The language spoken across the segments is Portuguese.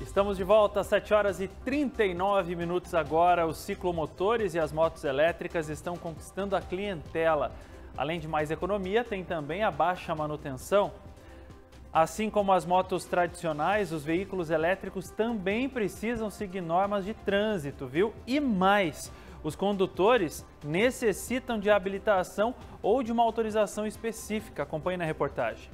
Estamos de volta às 7 horas e 39 minutos agora. Os ciclomotores e as motos elétricas estão conquistando a clientela. Além de mais economia, tem também a baixa manutenção. Assim como as motos tradicionais, os veículos elétricos também precisam seguir normas de trânsito, viu? E mais, os condutores necessitam de habilitação ou de uma autorização específica. Acompanhe na reportagem.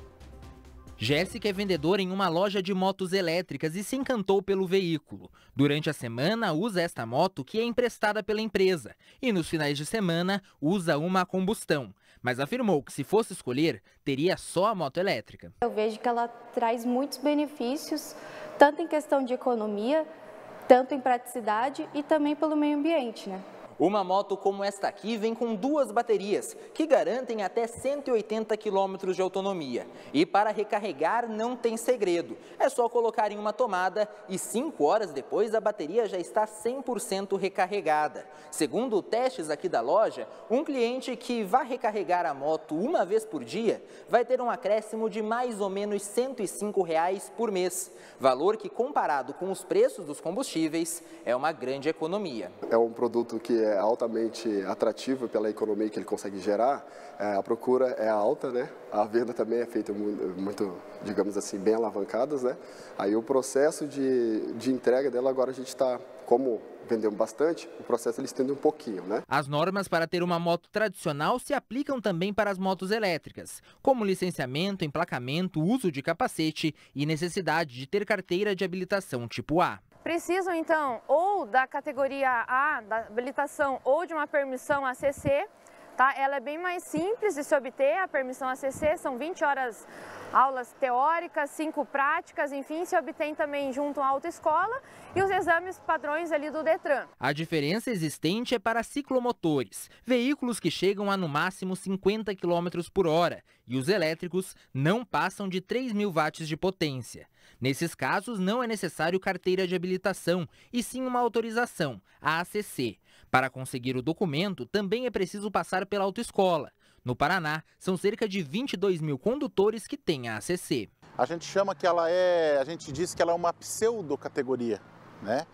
Jéssica é vendedora em uma loja de motos elétricas e se encantou pelo veículo. Durante a semana, usa esta moto que é emprestada pela empresa e nos finais de semana usa uma a combustão, mas afirmou que se fosse escolher, teria só a moto elétrica. Eu vejo que ela traz muitos benefícios, tanto em questão de economia, tanto em praticidade e também pelo meio ambiente, né? Uma moto como esta aqui vem com duas baterias, que garantem até 180 km de autonomia. E para recarregar não tem segredo, é só colocar em uma tomada e 5 horas depois a bateria já está 100% recarregada. Segundo testes aqui da loja, um cliente que vá recarregar a moto uma vez por dia vai ter um acréscimo de mais ou menos R$ 105 reais por mês, valor que comparado com os preços dos combustíveis é uma grande economia. É um produto que é altamente atrativa pela economia que ele consegue gerar, é, a procura é alta, né? A venda também é feita muito, digamos assim, bem alavancadas, né? Aí o processo de, de entrega dela agora a gente está, como vendemos bastante, o processo ele estende um pouquinho, né? As normas para ter uma moto tradicional se aplicam também para as motos elétricas, como licenciamento, emplacamento, uso de capacete e necessidade de ter carteira de habilitação tipo A precisam então ou da categoria A, da habilitação ou de uma permissão ACC, tá? Ela é bem mais simples de se obter, a permissão ACC são 20 horas aulas teóricas, cinco práticas, enfim, se obtém também junto à autoescola e os exames padrões ali do Detran. A diferença existente é para ciclomotores, veículos que chegam a no máximo 50 km por hora e os elétricos não passam de 3 mil watts de potência. Nesses casos, não é necessário carteira de habilitação, e sim uma autorização, a ACC. Para conseguir o documento, também é preciso passar pela autoescola, no Paraná, são cerca de 22 mil condutores que têm a ACC. A gente chama que ela é, a gente diz que ela é uma pseudo categoria, né?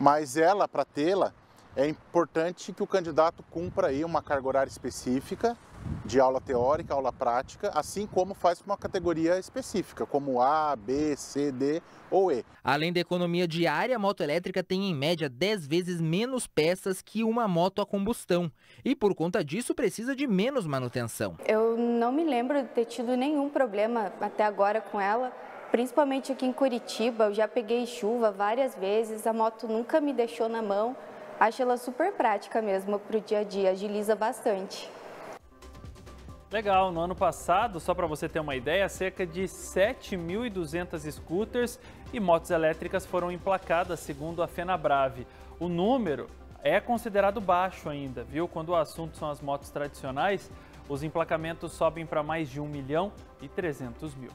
Mas ela, para tê-la, é importante que o candidato cumpra aí uma carga horária específica de aula teórica, aula prática, assim como faz para uma categoria específica, como A, B, C, D ou E. Além da economia diária, a moto elétrica tem em média 10 vezes menos peças que uma moto a combustão e por conta disso precisa de menos manutenção. Eu não me lembro de ter tido nenhum problema até agora com ela. Principalmente aqui em Curitiba, eu já peguei chuva várias vezes, a moto nunca me deixou na mão. Acho ela super prática mesmo para o dia a dia, agiliza bastante. Legal, no ano passado, só para você ter uma ideia, cerca de 7.200 scooters e motos elétricas foram emplacadas, segundo a FenaBrave. O número é considerado baixo ainda, viu? Quando o assunto são as motos tradicionais, os emplacamentos sobem para mais de 1 milhão e 300 mil.